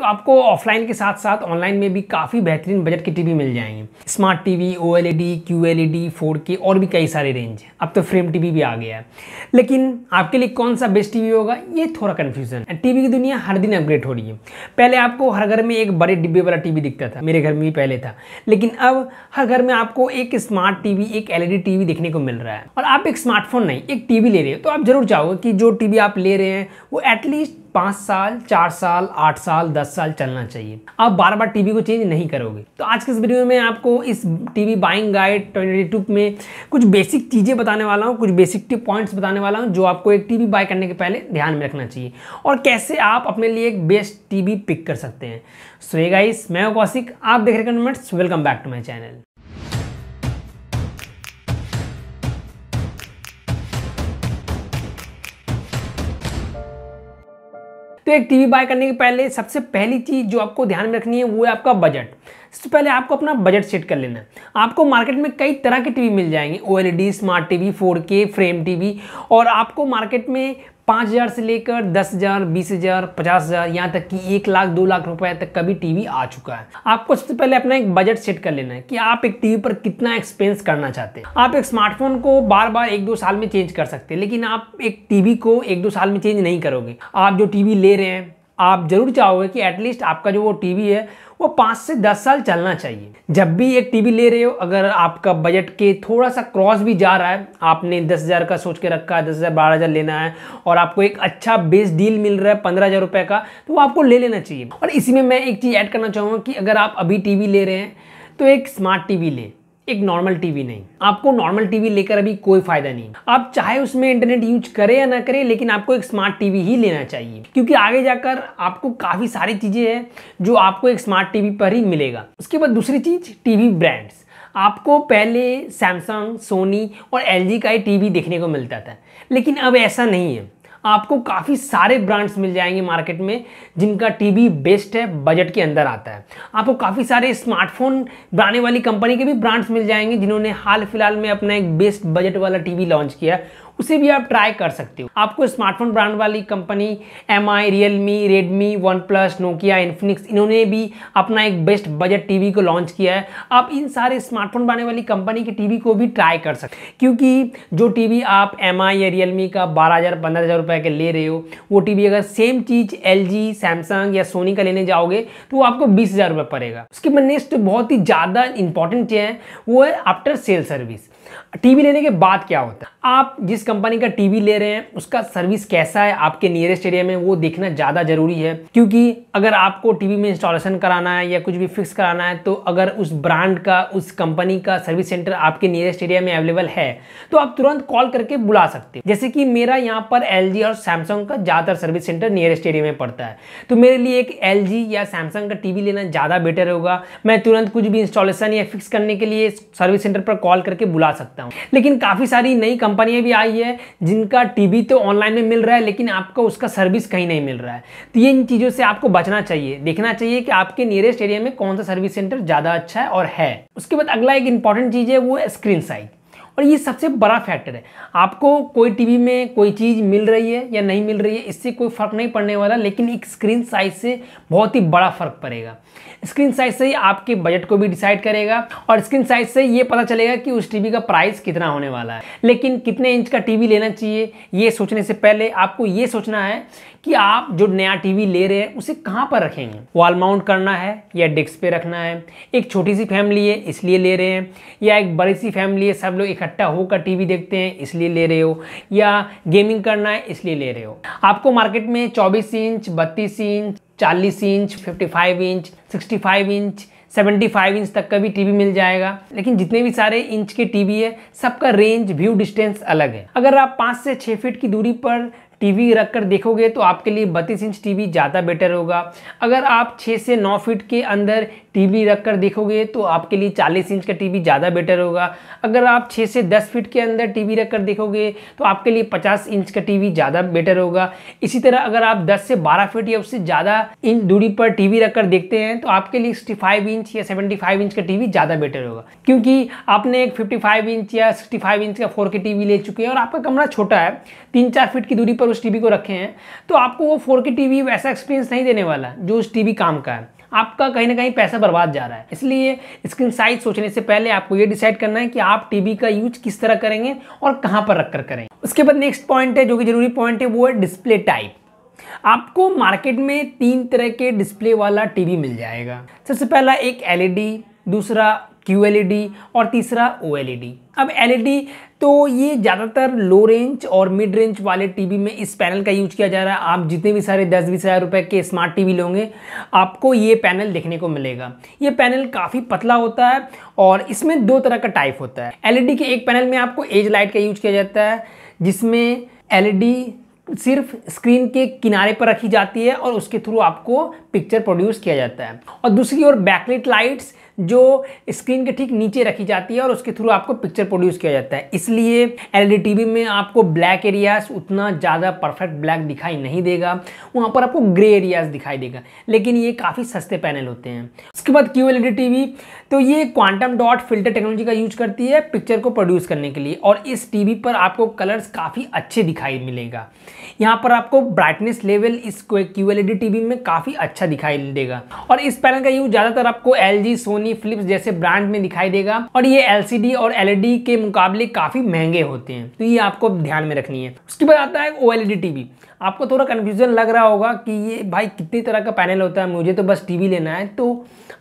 तो आपको ऑफलाइन के साथ साथ ऑनलाइन में भी काफ़ी बेहतरीन बजट की टीवी मिल जाएंगी smart TV O L E और भी कई सारे रेंज हैं अब तो फ्रेम टीवी भी आ गया है लेकिन आपके लिए कौन सा बेस्ट टीवी होगा ये थोड़ा कन्फ्यूजन है टीवी की दुनिया हर दिन अपग्रेड हो रही है पहले आपको हर घर में एक बड़े डिब्बे वाला टीवी दिखता था मेरे घर में भी पहले था लेकिन अब हर घर में आपको एक स्मार्ट टीवी एक एलईडी टीवी देखने को मिल रहा है और आप एक स्मार्टफोन नहीं एक टीवी ले रहे हो तो आप जरूर चाहोगे कि जो टीवी आप ले रहे हैं वो एटलीस्ट पाँच साल चार साल आठ साल दस साल चलना चाहिए आप बार बार टीवी को चेंज नहीं करोगे तो आज के इस वीडियो में आपको इस TV buying guide twenty two में कुछ बेसिक चीज़ें बताने वाला हूँ कुछ बेसिक टिप पॉइंट्स बताने वाला हूँ जो आपको एक टीवी बाय करने के पहले ध्यान में रखना चाहिए और कैसे आप अपने लिए एक बेस्ट टीवी पिक कर सकते हैं सो ये गाइस मैं कौशिक आप देख रहे comments welcome back to my channel तो एक टीवी बाय करने के पहले सबसे पहली चीज़ जो आपको ध्यान में रखनी है वो है आपका बजट सबसे पहले आपको अपना बजट सेट कर लेना आपको मार्केट में कई तरह के टीवी मिल जाएंगे O smart TV 4K frame TV और आपको मार्केट में पाँच हज़ार से लेकर दस हज़ार बीस हज़ार पचास हज़ार यहाँ तक कि एक लाख दो लाख रुपए तक का भी टीवी आ चुका है आपको सबसे पहले अपना एक बजट सेट कर लेना है कि आप एक टीवी पर कितना एक्सपेंस करना चाहते हैं आप एक स्मार्टफोन को बार बार एक दो साल में चेंज कर सकते हैं लेकिन आप एक टीवी को एक दो साल में चेंज नहीं करोगे आप जो टीवी ले रहे हैं आप जरूर चाहोगे कि एटलीस्ट आपका जो वो टीवी है वो पाँच से दस साल चलना चाहिए जब भी एक टीवी ले रहे हो अगर आपका बजट के थोड़ा सा क्रॉस भी जा रहा है आपने दस हज़ार का सोच के रखा है दस हज़ार बारह हज़ार लेना है और आपको एक अच्छा बेस डील मिल रहा है पंद्रह हज़ार रुपये का तो वो आपको ले लेना चाहिए और इसी में मैं एक चीज़ ऐड करना चाहूँगा कि अगर आप अभी टी ले रहे हैं तो एक स्मार्ट टी लें एक नॉर्मल टीवी नहीं आपको नॉर्मल टीवी लेकर अभी कोई फायदा नहीं आप चाहे उसमें इंटरनेट यूज करें या ना करें लेकिन आपको एक स्मार्ट टीवी ही लेना चाहिए क्योंकि आगे जाकर आपको काफ़ी सारी चीज़ें हैं जो आपको एक स्मार्ट टीवी पर ही मिलेगा उसके बाद दूसरी चीज़ टीवी ब्रांड्स आपको पहले सैमसंग सोनी और एल का ही टीवी देखने को मिलता था लेकिन अब ऐसा नहीं है आपको काफ़ी सारे ब्रांड्स मिल जाएंगे मार्केट में जिनका टीवी बेस्ट है बजट के अंदर आता है आपको काफ़ी सारे स्मार्टफोन बनाने वाली कंपनी के भी ब्रांड्स मिल जाएंगे जिन्होंने हाल फिलहाल में अपना एक बेस्ट बजट वाला टीवी लॉन्च किया उसे भी आप ट्राई कर सकते हो आपको स्मार्टफोन ब्रांड वाली company M I realme Redmi OnePlus Nokia Infinix इन्होंने भी अपना एक बेस्ट बजट टीवी को लॉन्च किया है आप इन सारे स्मार्टफोन बनाने वाली कंपनी की टीवी को भी ट्राई कर सकते क्योंकि जो टीवी आप एम या रियल का बारह हज़ार पंद्रह हज़ार रुपये के ले रहे हो वो टीवी अगर सेम चीज़ एल जी सैमसंग या सोनी का लेने जाओगे तो वो आपको बीस हज़ार रुपये पड़ेगा उसके बाद नेक्स्ट बहुत ही ज़्यादा इंपॉर्टेंट चीज़ है वो है आफ्टर सेल सर्विस टीवी लेने के बाद क्या होता है आप जिस कंपनी का टीवी ले रहे हैं उसका सर्विस कैसा है आपके नियरेस्ट एरिया में वो देखना ज़्यादा ज़रूरी है क्योंकि अगर आपको टीवी में इंस्टॉलेशन कराना है या कुछ भी फिक्स कराना है तो अगर उस ब्रांड का उस कंपनी का सर्विस सेंटर आपके नियरेस्ट एरिया में अवेलेबल है तो आप तुरंत कॉल करके बुला सकते हैं जैसे कि मेरा यहाँ पर एल और सैमसंग का ज़्यादातर सर्विस सेंटर नियरेस्ट एरिया में पड़ता है तो मेरे लिए एक एल या सैमसंग का टीवी लेना ज़्यादा बेटर होगा मैं तुरंत कुछ भी इंस्टॉलेशन या फिक्स करने के लिए सर्विस सेंटर पर कॉल करके बुला सकता सकता हूँ लेकिन काफ़ी सारी नई कंपनियाँ भी आई है जिनका टीवी तो ऑनलाइन में मिल रहा है लेकिन आपको उसका सर्विस कहीं नहीं मिल रहा है तो ये इन चीज़ों से आपको बचना चाहिए देखना चाहिए कि आपके नियरेस्ट एरिया में कौन सा सर्विस सेंटर ज़्यादा अच्छा है और है उसके बाद अगला एक इंपॉर्टेंट चीज़ है वो स्क्रीन साइज और ये सबसे बड़ा फैक्टर है आपको कोई टीवी में कोई चीज़ मिल रही है या नहीं मिल रही है इससे कोई फ़र्क नहीं पड़ने वाला लेकिन एक स्क्रीन साइज से बहुत ही बड़ा फ़र्क पड़ेगा स्क्रीन साइज से ही आपके बजट को भी डिसाइड करेगा और स्क्रीन साइज से ये पता चलेगा कि उस टीवी का प्राइस कितना होने वाला है लेकिन कितने इंच का टीवी लेना चाहिए ये सोचने से पहले आपको ये सोचना है कि आप जो नया टीवी ले रहे हैं उसे कहाँ पर रखेंगे वॉल माउंट करना है या डेस्क पे रखना है एक छोटी सी फैमिली है इसलिए ले रहे हैं या एक बड़ी सी फैमिली है सब लोग इकट्ठा इकट्ठा होकर टीवी देखते हैं इसलिए ले रहे हो या गेमिंग करना है इसलिए ले रहे हो आपको मार्केट में 24 inch 32 inch 40 inch 55 inch 65 inch 75 inch तक का भी टीवी मिल जाएगा लेकिन जितने भी सारे इंच के टीवी है सबका रेंज व्यू डिस्टेंस अलग है अगर आप पाँच से छः फीट की दूरी पर टीवी रखकर देखोगे तो आपके लिए बत्तीस इंच टीवी ज़्यादा बेटर होगा अगर आप 6 से 9 फीट के अंदर टीवी रखकर देखोगे तो आपके लिए 40 इंच का टीवी ज़्यादा बेटर होगा अगर आप 6 से 10 फीट के अंदर टीवी रखकर देखोगे तो आपके लिए 50 इंच का टीवी ज़्यादा बेटर होगा इसी तरह अगर आप 10 से 12 फीट या उससे ज़्यादा इंच दूरी पर टीवी रखकर देखते हैं तो आपके लिए 65 इंच या 75 इंच का टीवी ज़्यादा बेटर होगा क्योंकि आपने एक फिफ्टी इंच या सिक्सटी इंच का फोर टीवी ले चुके हैं और आपका कमरा छोटा है तीन चार फीट की दूरी पर उस टी को रखे हैं तो आपको वो फोर टीवी वैसा एक्सपीरियंस नहीं देने वाला जो उस टी काम का है आपका कहीं ना कहीं पैसा बर्बाद जा रहा है इसलिए स्क्रीन साइज सोचने से पहले आपको ये डिसाइड करना है कि आप टीवी का यूज किस तरह करेंगे और कहाँ पर रखकर करेंगे उसके बाद नेक्स्ट पॉइंट है जो कि जरूरी पॉइंट है वो है डिस्प्ले टाइप आपको मार्केट में तीन तरह के डिस्प्ले वाला टीवी मिल जाएगा सबसे पहला एक एलईडी e दूसरा क्यू e और तीसरा ओ e अब एल e तो ये ज़्यादातर लो रेंज और मिड रेंज वाले टीवी में इस पैनल का यूज किया जा रहा है आप जितने भी सारे दस बीस हज़ार रुपये के स्मार्ट टीवी लोगे आपको ये पैनल देखने को मिलेगा ये पैनल काफ़ी पतला होता है और इसमें दो तरह का टाइप होता है एलईडी के एक पैनल में आपको एज लाइट का यूज किया जाता है जिसमें एल सिर्फ स्क्रीन के किनारे पर रखी जाती है और उसके थ्रू आपको पिक्चर प्रोड्यूस किया जाता है और दूसरी ओर बैकलिट लाइट्स जो स्क्रीन के ठीक नीचे रखी जाती है और उसके थ्रू आपको पिक्चर प्रोड्यूस किया जाता है इसलिए एल टीवी में आपको ब्लैक एरियाज उतना ज़्यादा परफेक्ट ब्लैक दिखाई नहीं देगा वहाँ पर आपको ग्रे एरियाज दिखाई देगा लेकिन ये काफ़ी सस्ते पैनल होते हैं उसके बाद क्यू एल टीवी तो ये क्वांटम डॉट फिल्टर टेक्नोलॉजी का यूज करती है पिक्चर को प्रोड्यूस करने के लिए और इस टीवी पर आपको कलर्स काफ़ी अच्छे दिखाई मिलेगा यहाँ पर आपको ब्राइटनेस लेवल इस क्यू एल टीवी में काफ़ी अच्छा दिखाई देगा और इस पैनल का यूज ज़्यादातर आपको एल सोनी सोनी फिलिप्स जैसे ब्रांड में दिखाई देगा और ये एलसीडी और एलईडी e के मुकाबले काफी महंगे होते हैं तो ये आपको ध्यान में रखनी है उसके बाद आता है ओ टीवी e आपको थोड़ा कन्फ्यूजन लग रहा होगा कि ये भाई कितनी तरह का पैनल होता है मुझे तो बस टीवी लेना है तो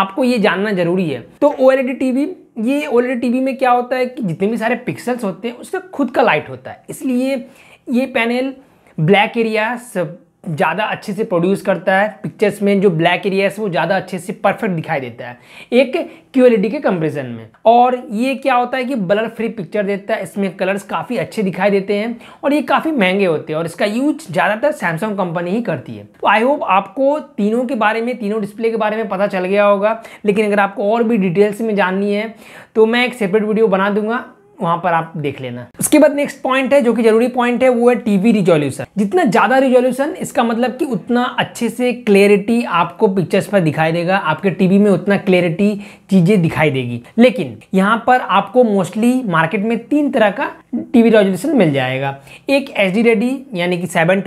आपको ये जानना जरूरी है तो ओ टीवी e ये ओ टीवी में क्या होता है कि जितने भी सारे पिक्सल्स होते हैं उसका खुद का लाइट होता है इसलिए ये पैनल ब्लैक एरिया ज़्यादा अच्छे से प्रोड्यूस करता है पिक्चर्स में जो ब्लैक एरियाज वो ज़्यादा अच्छे से परफेक्ट दिखाई देता है एक क्यूलिटी के कंपेरिजन में और ये क्या होता है कि ब्लर फ्री पिक्चर देता है इसमें कलर्स काफ़ी अच्छे दिखाई देते हैं और ये काफ़ी महंगे होते हैं और इसका यूज ज़्यादातर सैमसंग कंपनी ही करती है तो आई होप आपको तीनों के बारे में तीनों डिस्प्ले के बारे में पता चल गया होगा लेकिन अगर आपको और भी डिटेल्स में जाननी है तो मैं एक सेपरेट वीडियो बना दूंगा वहां पर आप देख लेना उसके बाद नेक्स्ट पॉइंट है जो कि जरूरी पॉइंट है वो है टीवी रिजोल्यूशन जितना ज़्यादा रिजोल्यूशन इसका मतलब कि उतना अच्छे से क्लियरिटी आपको पिक्चर्स पर दिखाई देगा आपके टीवी में उतना क्लियरिटी चीज़ें दिखाई देगी लेकिन यहाँ पर आपको मोस्टली मार्केट में तीन तरह का टीवी रेजोल्यूशन मिल जाएगा एक एच डी रेडी यानी कि सेवन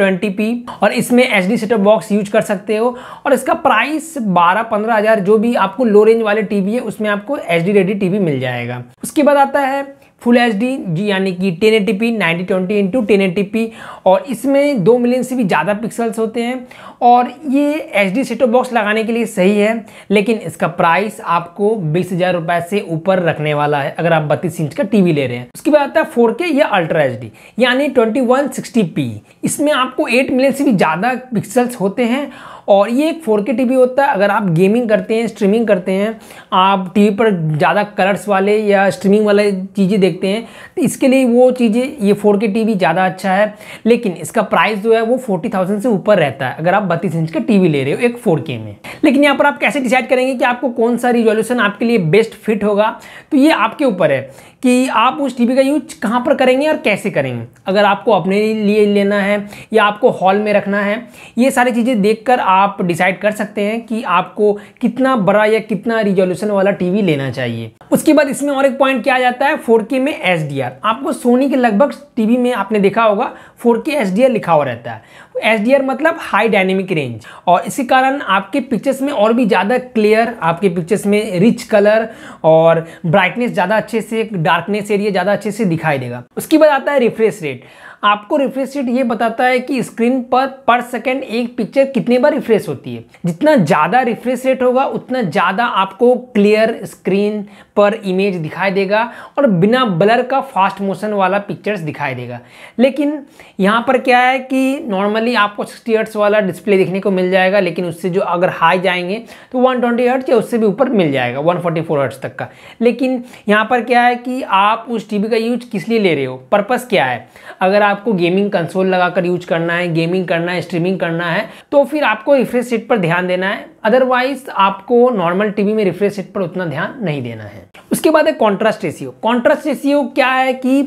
और इसमें H D setup box use कर सकते हो और इसका प्राइस बारह पंद्रह हज़ार जो भी आपको लो रेंज वाले टीवी है उसमें आपको एच डी रेडी टीवी मिल जाएगा उसके बाद आता है फुल एच डी जी यानी कि ten eighty P ninety twenty into ten eighty P और इसमें दो मिलियन से भी ज़्यादा पिक्सल्स होते हैं और ये एच डी सेटो बॉक्स लगाने के लिए सही है लेकिन इसका प्राइस आपको बीस हज़ार रुपये से ऊपर रखने वाला है अगर आप बत्तीस इंच का टीवी ले रहे हैं उसके बाद आता है फोर के या अल्ट्रा एच डी यानी ट्वेंटी वन सिक्सटी पी इसमें आपको एट मिलियन से भी ज़्यादा पिक्सल्स होते हैं और ये एक फोर के टी होता है अगर आप गेमिंग करते हैं स्ट्रीमिंग करते हैं आप टीवी पर ज़्यादा कलर्स वाले या स्ट्रीमिंग वाले चीज़ें देखते हैं तो इसके लिए वो चीज़ें ये फोर के टी ज़्यादा अच्छा है लेकिन इसका प्राइस जो है वो फोर्टी थाउजेंड से ऊपर रहता है अगर आप बत्तीस इंच का टीवी ले रहे हो एक फोर के में लेकिन यहाँ पर आप कैसे डिसाइड करेंगे कि आपको कौन सा रिजोल्यूशन आपके लिए बेस्ट फिट होगा तो ये आपके ऊपर है कि आप उस टीवी का यूज कहाँ पर करेंगे और कैसे करेंगे अगर आपको अपने लिए लेना है या आपको हॉल में रखना है ये सारी चीज़ें देखकर आप डिसाइड कर सकते हैं कि आपको कितना बड़ा या कितना रिजोल्यूशन वाला टीवी लेना चाहिए उसके बाद इसमें और एक पॉइंट क्या आ जाता है फोर में एस आपको सोनी के लगभग टी में आपने देखा होगा फोर के लिखा हुआ रहता है एस मतलब हाई डायनेमिक डायनामिक रेंज और इसी कारण आपके पिक्चर्स में और भी ज़्यादा क्लियर आपके पिक्चर्स में रिच कलर और ब्राइटनेस ज़्यादा अच्छे से डार्कनेस एरिया ज़्यादा अच्छे से दिखाई देगा उसके बाद आता है रिफ्रेश रेट आपको रिफ्रेश रेट ये बताता है कि स्क्रीन पर पर सेकेंड एक पिक्चर कितने बार रिफ्रेश होती है जितना ज़्यादा रिफ्रेश रेट होगा उतना ज़्यादा आपको क्लियर स्क्रीन पर इमेज दिखाई देगा और बिना ब्लर का फास्ट मोशन वाला पिक्चर्स दिखाई देगा लेकिन यहाँ पर क्या है कि नॉर्मली आपको सिक्सटी हर्ट्स वाला डिस्प्ले देखने को मिल जाएगा लेकिन उससे जो अगर हाई जाएंगे तो वन ट्वेंटी हर्ट्स या उससे भी ऊपर मिल जाएगा वन फोर्टी हर्ट्स तक का लेकिन यहाँ पर क्या है कि आप उस वी का यूज किस लिए ले रहे हो पर्पज़ क्या है अगर आप आपको गेमिंग कंसोल लगाकर यूज करना है गेमिंग करना है स्ट्रीमिंग करना है तो फिर आपको रिफ्रेश सेट पर ध्यान देना है अदरवाइज आपको नॉर्मल टीवी में रिफ्रेश सेट पर उतना ध्यान नहीं देना है उसके बाद है कॉन्ट्रास्ट रेशियो कॉन्ट्रास्ट रेशियो क्या है कि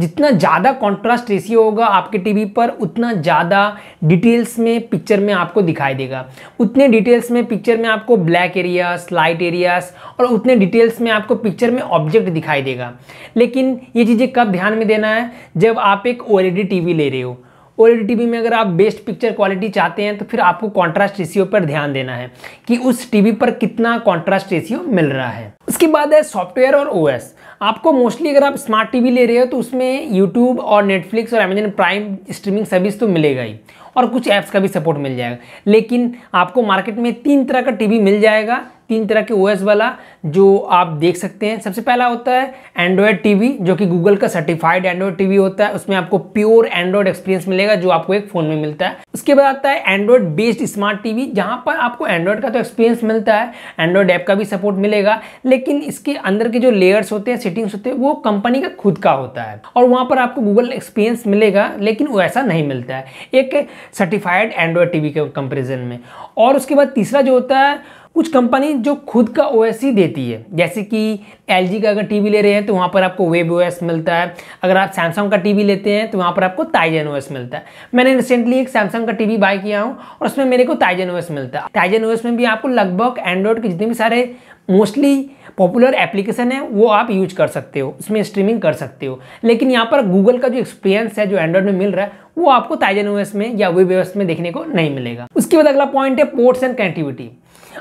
जितना ज़्यादा कॉन्ट्रास्ट रेशियो होगा आपके टीवी पर उतना ज़्यादा डिटेल्स में पिक्चर में आपको दिखाई देगा उतने डिटेल्स में पिक्चर में आपको ब्लैक एरियास लाइट एरियास और उतने डिटेल्स में आपको पिक्चर में ऑब्जेक्ट दिखाई देगा लेकिन ये चीज़ें कब ध्यान में देना है जब आप एक ओ एल ले रहे हो ओएलईडी टीवी में अगर आप बेस्ट पिक्चर क्वालिटी चाहते हैं तो फिर आपको कॉन्ट्रास्ट रेशियो पर ध्यान देना है कि उस टीवी पर कितना कॉन्ट्रास्ट रेशियो मिल रहा है उसके बाद है सॉफ्टवेयर और ओएस आपको मोस्टली अगर आप स्मार्ट टीवी ले रहे हो तो उसमें यूट्यूब और नेटफ्लिक्स और अमेजन प्राइम स्ट्रीमिंग सर्विस तो मिलेगा ही और कुछ ऐप्स का भी सपोर्ट मिल जाएगा लेकिन आपको मार्केट में तीन तरह का टीवी मिल जाएगा तीन तरह के ओएस वाला जो आप देख सकते हैं सबसे पहला होता है एंड्रॉयड टीवी जो कि गूगल का सर्टिफाइड एंड्रॉयड टीवी होता है उसमें आपको प्योर एंड्रॉयड एक्सपीरियंस मिलेगा जो आपको एक फ़ोन में मिलता है उसके बाद आता है एंड्रॉयड बेस्ड स्मार्ट टीवी जहाँ पर आपको एंड्रॉयड का तो एक्सपीरियंस मिलता है एंड्रॉयड ऐप का भी सपोर्ट मिलेगा लेकिन इसके अंदर के जो लेयर्स होते हैं सेटिंग्स होते हैं वो कंपनी का खुद का होता है और वहाँ पर आपको गूगल एक्सपीरियंस मिलेगा लेकिन वो ऐसा नहीं मिलता है एक सर्टिफाइड एंड्रॉयड टीवी के कंपेरिजन में और उसके बाद तीसरा जो होता है कुछ कंपनी जो खुद का ओ देती है जैसे कि एल का अगर टीवी ले रहे हैं तो वहाँ पर आपको वेब ओ मिलता है अगर आप सैमसंग का टीवी लेते हैं तो वहाँ पर आपको ताइजन ओ मिलता है मैंने रिसेंटली एक सैमसंग का टीवी बाय किया हूँ और उसमें मेरे को ताइजन ओ मिलता है ताइजन ओ में भी आपको लगभग एंड्रॉयड के जितने भी सारे मोस्टली पॉपुलर एप्लीकेशन है वो आप यूज कर सकते हो उसमें स्ट्रीमिंग कर सकते हो लेकिन यहाँ पर गूगल का जो एक्सपीरियंस है जो एंड्रॉयड में मिल रहा है वो आपको ताइजन ओ में या वेब ओ में देखने को नहीं मिलेगा उसके बाद अगला पॉइंट है पोर्ट्स एंड कनेक्टिविटी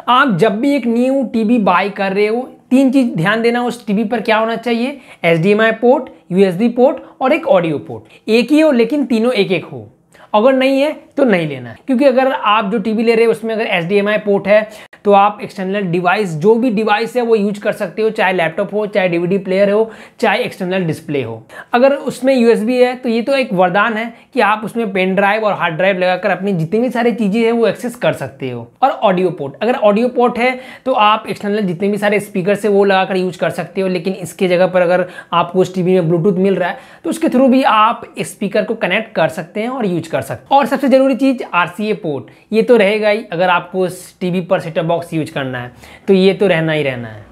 आप जब भी एक न्यू टीवी बाय कर रहे हो तीन चीज़ ध्यान देना उस टीवी पर क्या होना चाहिए एच पोर्ट यू पोर्ट और एक ऑडियो पोर्ट एक ही हो लेकिन तीनों एक एक हो अगर नहीं है तो नहीं लेना क्योंकि अगर आप जो टीवी ले रहे हो उसमें अगर एच पोर्ट है तो आप एक्सटर्नल डिवाइस जो भी डिवाइस है वो यूज कर सकते हो चाहे लैपटॉप हो चाहे डीवीडी प्लेयर हो चाहे एक्सटर्नल डिस्प्ले हो अगर उसमें यूएसबी है तो ये तो एक वरदान है कि आप उसमें पेन ड्राइव और हार्ड ड्राइव लगाकर अपनी जितनी भी सारी चीज़ें हैं वो एक्सेस कर सकते हो और ऑडियो पोर्ट अगर ऑडियो पोर्ट है तो आप एक्सटर्नल जितने भी सारे स्पीकर से वो लगाकर यूज कर सकते हो लेकिन इसके जगह पर अगर आपको उस टीवी में ब्लूटूथ मिल रहा है तो उसके थ्रू भी आप स्पीकर को कनेक्ट कर सकते हैं और यूज कर सकते हैं और सबसे ज़रूरी चीज़ आर पोर्ट ये तो रहेगा ही अगर आपको उस टी पर सेटअप बॉक्स यूज करना है तो ये तो रहना ही रहना है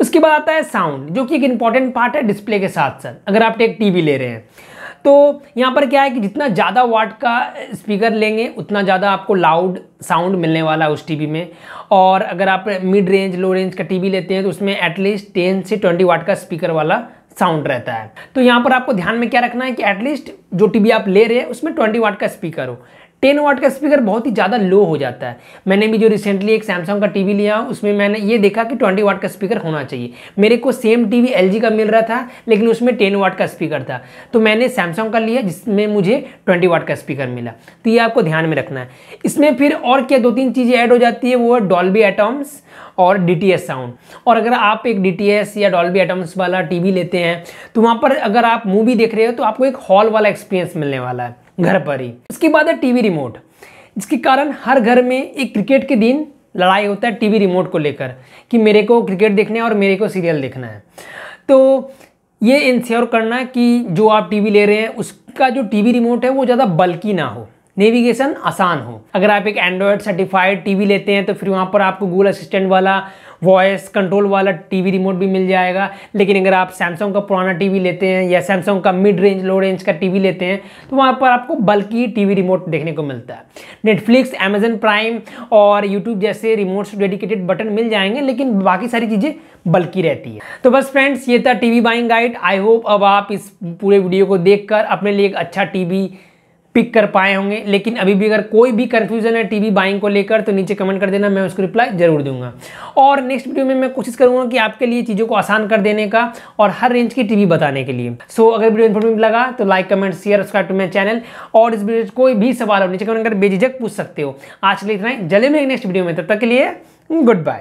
उसके बाद आता है साउंड जो कि एक इंपॉर्टेंट पार्ट है डिस्प्ले के साथ साथ अगर आप एक टीवी ले रहे हैं तो यहाँ पर क्या है कि जितना ज़्यादा वाट का स्पीकर लेंगे उतना ज़्यादा आपको लाउड साउंड मिलने वाला है उस टीवी में और अगर आप मिड रेंज लो रेंज का टीवी लेते हैं तो उसमें एटलीस्ट टेन से ट्वेंटी वाट का स्पीकर वाला साउंड रहता है तो यहाँ पर आपको ध्यान में क्या रखना है कि एटलीस्ट जो टीवी आप ले रहे हैं उसमें ट्वेंटी वाट का स्पीकर हो टेन वाट का स्पीकर बहुत ही ज़्यादा लो हो जाता है मैंने भी जो रिसेंटली एक सैमसंग का टीवी लिया उसमें मैंने ये देखा कि ट्वेंटी वाट का स्पीकर होना चाहिए मेरे को सेम टीवी एलजी का मिल रहा था लेकिन उसमें टेन वाट का स्पीकर था तो मैंने सैमसंग का लिया जिसमें मुझे ट्वेंटी वाट का स्पीकर मिला तो ये आपको ध्यान में रखना है इसमें फिर और क्या दो तीन चीज़ें ऐड हो जाती है वो है डॉल्बी एटम्स और डी साउंड और अगर आप एक डी या डॉल्बी एटम्स वाला टी लेते हैं तो वहाँ पर अगर आप मूवी देख रहे हो तो आपको एक हॉल वाला एक्सपीरियंस मिलने वाला है घर पर ही उसके बाद है टीवी रिमोट जिसके कारण हर घर में एक क्रिकेट के दिन लड़ाई होता है टीवी रिमोट को लेकर कि मेरे को क्रिकेट देखना है और मेरे को सीरियल देखना है तो ये इंश्योर करना कि जो आप टीवी ले रहे हैं उसका जो टीवी रिमोट है वो ज़्यादा बल्कि ना हो नेविगेशन आसान हो अगर आप एक एंड्रॉयड सर्टिफाइड टीवी लेते हैं तो फिर वहाँ पर आपको गूगल असिस्टेंट वाला वॉइस कंट्रोल वाला टीवी रिमोट भी मिल जाएगा लेकिन अगर आप सैमसंग का पुराना टीवी लेते हैं या सैमसंग का मिड रेंज लो रेंज का टीवी लेते हैं तो वहाँ पर आपको बल्कि टीवी रिमोट देखने को मिलता है नेटफ्लिक्स अमेजन प्राइम और यूट्यूब जैसे रिमोट्स डेडिकेटेड बटन मिल जाएंगे लेकिन बाकी सारी चीज़ें बल्कि रहती है तो बस फ्रेंड्स ये था T buying guide I hope अब आप इस पूरे वीडियो को देख अपने लिए एक अच्छा टी पिक कर पाए होंगे लेकिन अभी भी अगर कोई भी कन्फ्यूजन है टीवी बाइंग को लेकर तो नीचे कमेंट कर देना मैं उसको रिप्लाई जरूर दूंगा और नेक्स्ट वीडियो में मैं कोशिश करूंगा कि आपके लिए चीज़ों को आसान कर देने का और हर रेंज की टीवी बताने के लिए सो so, अगर वीडियो इन्फॉर्मेटिव लगा तो like comment share subscribe to my channel और इस वीडियो कोई भी सवाल हो नीचे कमेंट कर बेझिझक पूछ सकते हो आज के लिए इतना ही जले में नेक्स्ट वीडियो में तब तक के लिए गुड बाय